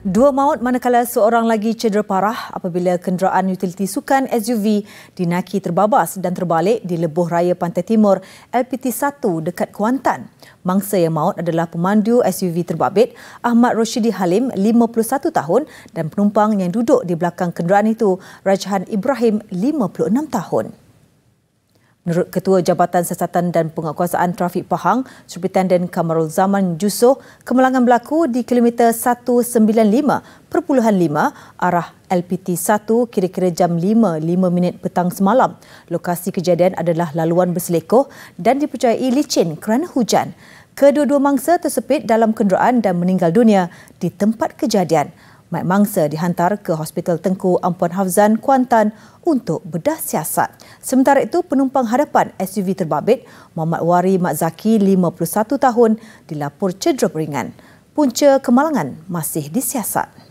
Dua maut manakala seorang lagi cedera parah apabila kenderaan utiliti sukan SUV dinaiki terbabas dan terbalik di lebuh raya pantai timur LPT 1 dekat Kuantan. Mangsa yang maut adalah pemandu SUV terbabit Ahmad Roshidi Halim 51 tahun dan penumpang yang duduk di belakang kenderaan itu Rajhan Ibrahim 56 tahun. Menurut Ketua Jabatan Siasatan dan Penguatkuasaan Trafik Pahang, Superintendent Kamarul Zaman Jusoh, kemalangan berlaku di kilometer 195.5 arah LPT 1 kira-kira jam 5.5 minit petang semalam. Lokasi kejadian adalah laluan berselekoh dan dipercayai licin kerana hujan. Kedua-dua mangsa tersepit dalam kenderaan dan meninggal dunia di tempat kejadian. Mat mangsa dihantar ke Hospital Tengku Ampuan Hafzan, Kuantan untuk bedah siasat. Sementara itu, penumpang hadapan SUV terbabit, Muhammad Wari Mat Zaki, 51 tahun, dilaporkan cedera ringan. Punca kemalangan masih disiasat.